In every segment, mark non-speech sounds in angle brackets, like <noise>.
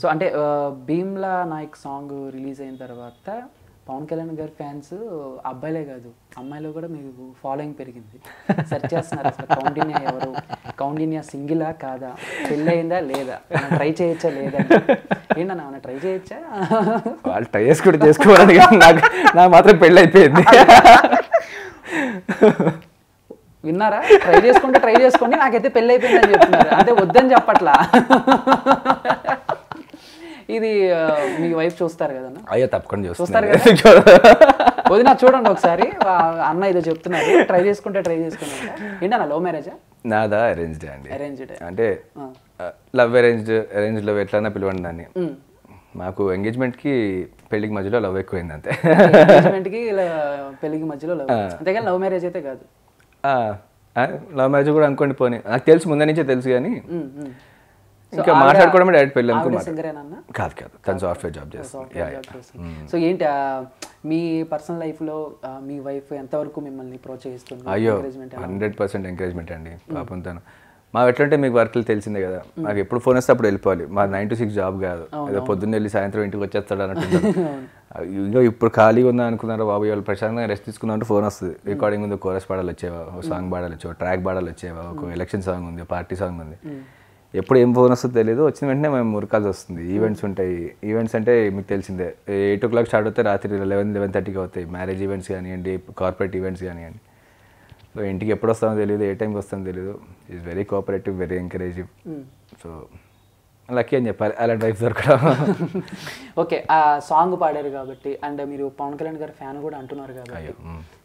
So అంటే Bheemla Naik song release అయిన తర్వాత పవన్ కళ్యాణ్ గారి ఫ్యాన్స్ అబ్బాయిలే కాదు అమ్మాయిలో కూడా మీకు ఫాలోయింగ్ పెరిగింది సెర్చ్ చేస్తున్నారు అసలు కౌండిన్యా ఎవరు కౌండిన్యా సింగిలా కాదా పెళ్ళి అయిందా లేదా ట్రై చేయొచ్చా లేదా ఏంటన్నా ఏమన్నా ట్రై చేయొచ్చా వాళ్ళు ట్రై చేసి కూడా చేసుకోవాలి నాకు నా మాత్రం పెళ్ళి అయిపోయింది విన్నారా ట్రై చేసుకుంటే ట్రై చేసుకోండి నాకైతే పెళ్ళి అయిపోయిందని చెప్తున్నారు అంటే వద్దని చెప్పట్లా ఇది మీ వైఫ్ చూస్తారు కదా అయ్యో తప్పకుండా చూస్తారు కదా <laughs> వదిన చూడండి ఒకసారి అన్న ఇది చెప్తున్నారు ట్రై చేసుకుంటే ట్రై చేసుకుంటే ఏంటన్నా లవ్ మ్యారేజా నాదా అరేంజ్డ్ అండి అరేంజ్డ్ అంటే లవ్ అరేంజ్డ్ అరేంజ్ లవ్ ఎట్లన్నా పిలవండి దాన్ని మాకు ఎంగేజ్మెంట్ కి పెళ్లికి మధ్యలో లవ్ ఎక్కువైంది అంతే ఎంగేజ్మెంట్కి పెళ్లికి మధ్యలో లవ్ కానీ లవ్ మ్యారేజ్ అయితే కాదు లవ్ మ్యారేజ్ కూడా అనుకోండి పోనీ నాకు తెలుసు ముందే నుంచే తెలుసు కానీ ఇంకా మాట్లాడుకోవడమే డైరెక్ట్ వెళ్ళాం కాదు కాదు తను సాఫ్ట్వేర్ జాబ్ చేస్తాను సో ఏంటి మీ పర్సనల్ లో మీ వైఫ్ ఎంతవరకు మిమ్మల్ని ప్రోత్సహిస్తుంది అయ్యో హండ్రెడ్ పర్సెంట్ ఎంకరేజ్మెంట్ అండి hmm. పాపం తను మా ఎట్లంటే మీకు వర్క్లు తెలిసిందే కదా మాకు hmm. ఎప్పుడు ఫోన్ వస్తే అప్పుడు వెళ్ళిపోవాలి మా నైన్ టు సిక్స్ జాబ్ కాదు ఏదో పొద్దున్న వెళ్ళి సాయంత్రం ఇంటికి వచ్చేస్తాడు అన్నట్టు ఇంకా <laughs> ఇప్పుడు ఖాళీగా ఉందా అనుకున్నారా బాబు వాళ్ళు ప్రశాంతంగా రెస్ట్ తీసుకున్నారంటే ఫోన్ వస్తుంది రికార్డింగ్ hmm. ఉంది కోరస్ పాడాలి వచ్చేవా సాంగ్ పాడాలి వచ్చేవా ట్రాక్ పాడాలి వచ్చేవా ఒక ఎలక్షన్ సాంగ్ ఉంది పార్టీ సాంగ్ ఉంది ఎప్పుడు ఏం ఫోన్ వస్తుందో తెలియదు వచ్చిన వెంటనే మేము మురకాల్సి వస్తుంది ఈవెంట్స్ ఉంటాయి ఈవెంట్స్ అంటే మీకు తెలిసిందే ఎయిట్ ఓ క్లాక్ స్టార్ట్ అవుతాయి రాత్రి లెవెన్ లెవెన్ థర్టీకి అవుతాయి మ్యారేజ్ ఈవెంట్స్ కానివ్వండి కార్పొరేట్ ఈవెంట్స్ కానివ్వండి సో ఇంటికి ఎప్పుడు వస్తామో తెలియదు ఏ టైంకి వస్తామో తెలియదు is very cooperative very encouraging so lucky అని చెప్పాలి అలాంటి వైఫ్ దొరకడం <laughs> ఓకే ఆ సాంగ్ పాడారు కాబట్టి అండ్ మీరు పవన్ కళ్యాణ్ గారి ఫ్యాన్ కూడా అంటున్నారు కాబట్టి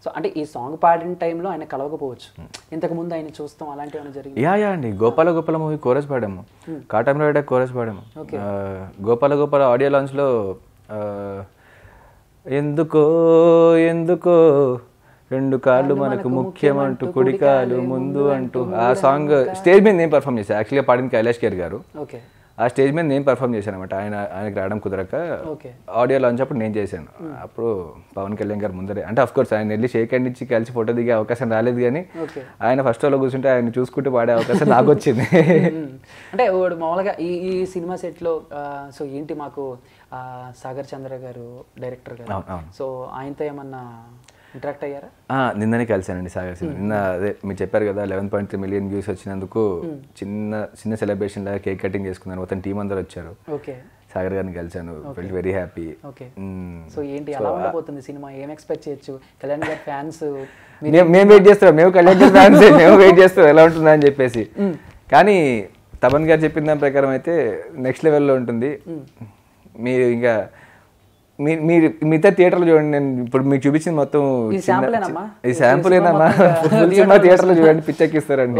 సో అంటే ఈ సాంగ్ పాడిన టైంలో ఆయన కలవకపోవచ్చు ఇంతకు ముందు ఆయన చూస్తాం అలాంటివి ఏమైనా జరిగింది యా యా అండి గోపాల గోపాల మూవీ కోరస్ పాడాము కాటంలో ఆడే కోరస్ పాడాము గోపాల గోపాల ఆడియో లాంచ్లో ఎందుకో ఎందుకో రెండు కాళ్ళు మనకు ముఖ్యం అంటూ కుడి ముందు అంటూ ఆ సాంగ్ స్టేజ్ మీద నేను పర్ఫామ్ చేశాను యాక్చువల్గా పాడింది కైలాష్ కేర్ గారు ఓకే ఆ స్టేజ్ మీద నేను పర్ఫామ్ చేశాను అనమాట ఆయన ఆయనకి రావడం కుదరక ఆడియో లాంచ్ అప్పుడు నేను చేశాను hmm. అప్పుడు పవన్ కళ్యాణ్ గారు ముందరే అంటే అఫ్ కోర్స్ ఆయన వెళ్ళి షేక్ హ్యాండ్ ఇచ్చి కలిసి ఫోటో దిగే అవకాశం రాలేదు కానీ ఆయన ఫస్ట్ లో కూర్చుంటే ఆయన చూసుకుంటూ పాడే అవకాశం నాకు వచ్చింది hmm. అంటే మామూలుగా ఈ ఈ సినిమా సెట్లో సో ఏంటి మాకు సాగర్ చంద్ర గారు డైరెక్టర్ గారు సో ఆయనతో ఏమన్నా ఇంటరాక్ట్ అయ్యారా నిన్ననే కలిశానండి సాగర్ సినిమా నిన్న అదే మీరు చెప్పారు కదా eleven point three million views వచ్చినందుకు hmm. చిన్న చిన్న సెలబ్రేషన్ లాగా కేక్ కటింగ్ చేసుకున్నాను మొత్తం టీం అందరు వచ్చారు ఓకే సాగర్ గారిని కలిశాను felt very happy okay hmm. So ఏంటి అలా ఉండబోతుంది సినిమా ఏం ఎక్స్పెక్ట్ చేయొచ్చు కళ్యాణ్ గారి ఫ్యాన్స్ మేము వెయిట్ చేస్తాం మేము కళ్యాణ్ గారి ఫ్యాన్స్ <laughs> మేము వెయిట్ చేస్తాం ఎలా ఉంటుందా అని చెప్పేసి hmm. కానీ తపన్ గారు చెప్పిన దాని ప్రకారం అయితే నెక్స్ట్ లెవెల్లో ఉంటుంది మీరు ఇంకా మీరు మిగతా థియేటర్లు చూడండి నేను ఇప్పుడు మీకు చూపించింది మొత్తం ఈ శాంపుల్ ఏనన్నా సినిమా <laughs> థియేటర్లో చూడండి పిచ్చెక్కిస్తారండి